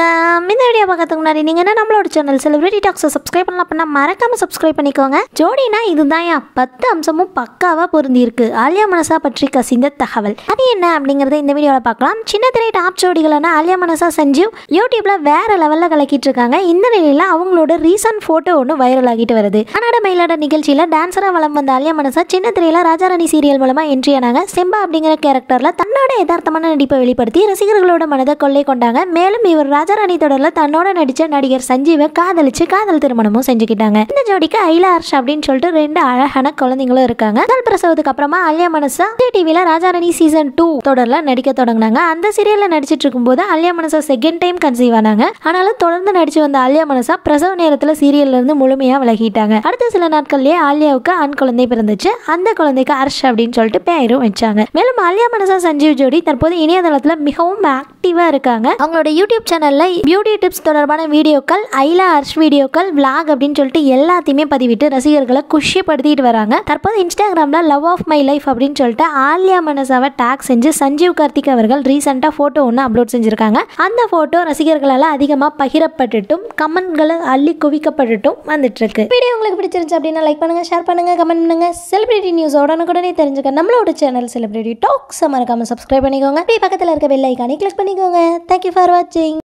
வணக்கம் இந்த வீடியோ பார்க்கறதுக்கு முன்னாடி நீங்கள் என்ன நம்மளோட சேனல் செலிபிரிட்டி டாக்ஸை சப்ஸ்கிரைப் பண்ணலாம் அப்படின்னா மறக்காமல் சப்ஸ்கிரைப் பண்ணிக்கோங்க ஜோடினா இதுதான் என் பத்து அம்சமும் பக்காவாக இருக்கு ஆலியா மனசா பற்றி கசிந்த தகவல் அது என்ன அப்படிங்கிறத இந்த வீடியோவில் பார்க்கலாம் சின்ன திரை டாப் ஜோடிகளான ஆலியா மனசா சஞ்சீவ் யூடியூப்பில் வேற லெவலில் கலக்கிட்டு இருக்காங்க இந்த நிலையில் அவங்களோட ரீசன்ட் ஃபோட்டோ ஒன்று வைரல் ஆகிட்டு வருது கன்னட மயிலாட நிகழ்ச்சியில் டான்ஸராக வளம் வந்த ஆலியா மனசா சின்ன திரையில் ராஜாராணி சீரியல் மூலமாக என்ட்ரி ஆனாங்க செம்பா அப்படிங்கிற கேரக்டரில் தன்னோட யதார்த்தமான நடிப்பை வெளிப்படுத்தி ரசிகர்களோட மனதை கொள்ளை கொண்டாங்க மேலும் இவர் ராஜ ராஜாராணி தொடரில் தன்னோட நடித்த நடிகர் சஞ்சீவை காதலிச்சு காதல் திருமணமும் செஞ்சுக்கிட்டாங்க இந்த ஜோடிக்கு ஐலா ஹர்ஷ் அப்படின்னு சொல்லிட்டு ரெண்டு அழகான குழந்தைங்களும் இருக்காங்க முதல் பிரசவத்துக்கு அப்புறமா அல்யா மனசா விஜய் டிவியில் ராஜாராணி சீசன் டூ தொடரில் நடிக்க தொடங்கினாங்க அந்த சீரியலில் நடிச்சிட்டு போது அல்யா மனசா செகண்ட் டைம் கன்சீவ் ஆனாங்க ஆனாலும் தொடர்ந்து நடிச்சு வந்த அல்யா மனசா பிரசவ நேரத்தில் சீரியல்ல இருந்து முழுமையாக விலகிட்டாங்க அடுத்த சில நாட்கள்லேயே ஆல்யாவுக்கு ஆண் குழந்தை பிறந்துச்சு அந்த குழந்தைக்கு ஹர்ஷ் அப்படின்னு சொல்லிட்டு பேரும் வச்சாங்க மேலும் அல்யா மனசா சஞ்சீவ் ஜோடி தற்போது இணையதளத்தில் மிகவும் ஆக்டிவாக இருக்காங்க அவங்களோட யூடியூப் சேனலில் பியூட்டி டிப்ஸ் தொடர்பான வீடியோக்கள் ஐலா அர்ஷ் வீடியோக்கள் விளாக் அப்படின்னு சொல்லிட்டு எல்லாத்தையுமே பதிவிட்டு ரசிகர்களை குஷிப்படுத்திட்டு வராங்க தற்போது இன்ஸ்டாகிராமில் லவ் ஆஃப் மை லைஃப் அப்படின்னு சொல்லிட்டு ஆலியா மனசாவை டேக் செஞ்சு சஞ்சீவ் கார்த்திக் அவர்கள் ரீசெண்டாக ஃபோட்டோ ஒன்று அப்லோட் செஞ்சுருக்காங்க அந்த ஃபோட்டோ ரசிகர்களால் அதிகமாக பகிரப்பட்டுட்டும் கமெண்ட்களை அள்ளி குவிக்கப்பட்டுட்டும் வந்துட்டுருக்கு வீடியோ உங்களுக்கு பிடிச்சிருந்துச்சு அப்படின்னா லைக் பண்ணுங்கள் ஷேர் பண்ணுங்கள் கமெண்ட் பண்ணுங்கள் செலிபிரிட்டி நியூஸ் உடனுக்குடனே தெரிஞ்சுக்க நம்மளோட சேனல் செலிபிரிட்டி டாக்ஸ் மறக்காமல் சப்ஸ்கிரைப் பண்ணிக்கோங்க பக்கத்தில் இருக்க பெல் ஐக்கானே கிளிக் பண்ணிக்கோங்க பண்ணிக்கோங்க தேங்க்யூ ஃபார் வாட்சிங்